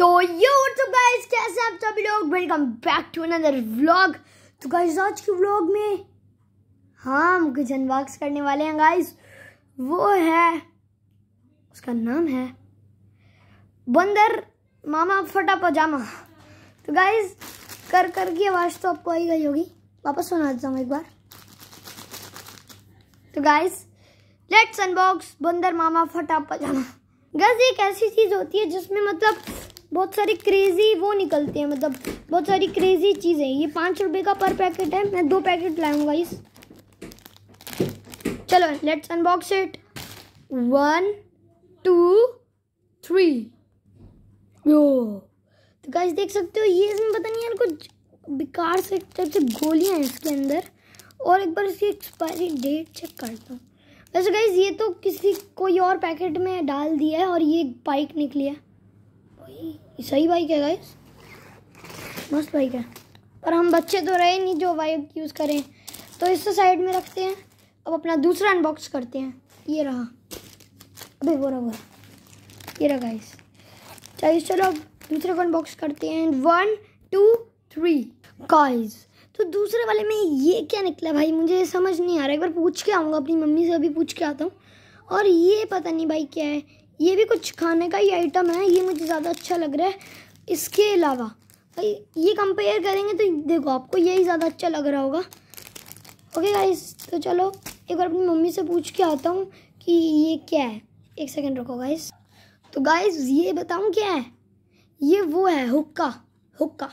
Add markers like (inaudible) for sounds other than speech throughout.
तो ये तो गाइस कैसे आप सभी लोग welcome back to another vlog तो गाइस आज के व्लॉग में हाँ हम कुछ अनबॉक्स करने वाले हैं गाइस वो है उसका नाम है बंदर मामा फटा पजामा तो गाइस कर कर की आवाज़ तो आपको आई गई होगी वापस सुना देता हूँ एक बार तो गाइस लेट्स अनबॉक्स बंदर मामा फटा पजामा गज एक ऐसी चीज़ होती है जिसमें मतलब बहुत सारी क्रेजी वो निकलते हैं मतलब बहुत सारी क्रेजी चीज़ें ये पाँच रुपये का पर पैकेट है मैं दो पैकेट लाऊंगा इस चलो let's unbox it one two three yo तो गाइस देख सकते हो ये इसमें पता नहीं यार कुछ बेकार से टाइप से गोलियाँ हैं इसके अंदर और एक बार इसकी एक्सपायरी डेट चेक करता हूँ वैसे गाइज ये तो किसी कोई और पैकेट में डाल दिया है और ये एक बाइक निकली है सही बाइक है गाइस मस्त बाइक है पर हम बच्चे तो रहे नहीं जो बाइक यूज़ करें तो इसको साइड में रखते हैं अब अपना दूसरा अनबॉक्स करते हैं ये रहा अभी बोरा बोरा ये रहा गाइस चाहिए चलो अब दूसरे को अनबॉक्स करते हैं वन टू थ्री गाइस तो दूसरे वाले में ये क्या निकला भाई मुझे समझ नहीं आ रहा एक बार पूछ के आऊँगा अपनी मम्मी से अभी पूछ के आता हूँ और ये पता नहीं भाई क्या है ये भी कुछ खाने का ही आइटम है ये मुझे ज़्यादा अच्छा लग रहा है इसके अलावा ये कंपेयर करेंगे तो देखो आपको यही ज़्यादा अच्छा लग रहा होगा ओके गाइस तो चलो एक बार अपनी मम्मी से पूछ के आता हूँ कि ये क्या है एक सेकंड रखो गाइस तो गाइस ये बताऊँ क्या है ये वो है हुक्का हुक्का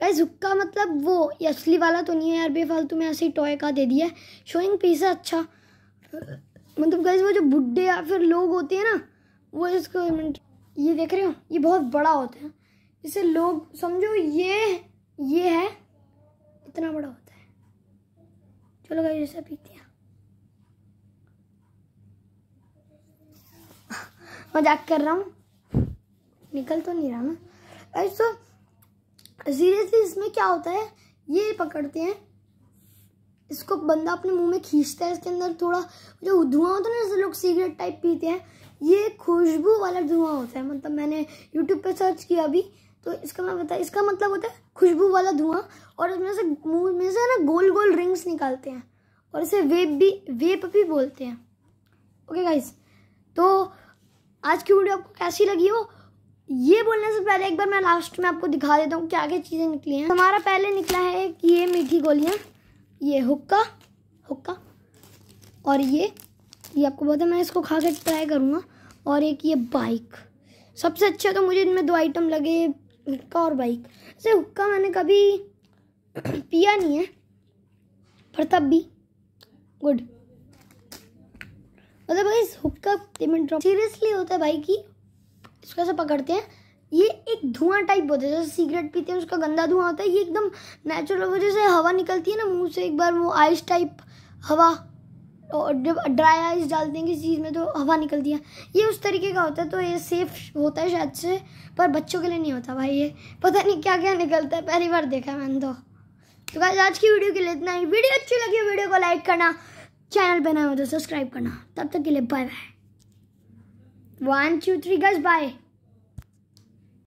गाइस हुक्का मतलब वो ये असली वाला तो नहीं है यार बेफालतू में ऐसे ही टॉय का दे दिया है शोइंग पीस है अच्छा मतलब गाइस वो जो बुढ़े या फिर लोग होते हैं ना वो इसको ये देख रहे हो ये बहुत बड़ा होता है इसे लोग समझो ये ये है इतना बड़ा होता है चलो गाइस इसे पीते हैं (laughs) मजाक कर रहा हूँ निकल तो नहीं रहा ना तो सीरियसली इसमें क्या होता है ये पकड़ते हैं इसको बंदा अपने मुंह में खींचता है इसके अंदर थोड़ा जो धुआं होता है ना जैसे लोग सिगरेट टाइप पीते हैं ये खुशबू वाला धुआं होता है मतलब मैंने यूट्यूब पे सर्च किया अभी तो इसका मैं बता इसका मतलब होता है खुशबू वाला धुआं और उसमें से मुंह में से ना गोल गोल रिंग्स निकालते हैं और इसे वेप भी वेप भी बोलते हैं ओके गाइस तो आज की वीडियो आपको कैसी लगी हो ये बोलने से पहले एक बार मैं लास्ट में आपको दिखा देता हूँ क्या क्या चीज़ें निकली हैं हमारा पहले निकला है कि ये मीठी गोलियाँ ये हुक्का हुक्का और ये ये आपको बोलते मैं इसको खा कर ट्राई करूँगा और एक ये बाइक सबसे अच्छा तो मुझे इनमें दो आइटम लगे हुक्का और बाइक से हुक्का मैंने कभी (coughs) पिया नहीं है पर तब भी गुड मतलब भाई हुक्का पेमेंट ड्रॉप सीरियसली होता है भाई कि इसको ऐसे पकड़ते हैं ये एक धुआं टाइप होता है जैसे सिगरेट पीते हैं उसका गंदा धुआं होता है ये एकदम नेचुरल वजह से हवा निकलती है ना मुंह से एक बार वो आइस टाइप हवा और जब ड्राई आइस डाल देंगे किसी चीज़ में तो हवा निकलती है ये उस तरीके का होता है तो ये सेफ होता है शायद से पर बच्चों के लिए नहीं होता भाई ये पता नहीं क्या क्या निकलता है पहली बार देखा मैंने तो तो आज की वीडियो के लिए इतना ही वीडियो अच्छी लगी वीडियो को लाइक करना चैनल पर हो तो सब्सक्राइब करना तब तक के लिए bye bye one two three गज बाय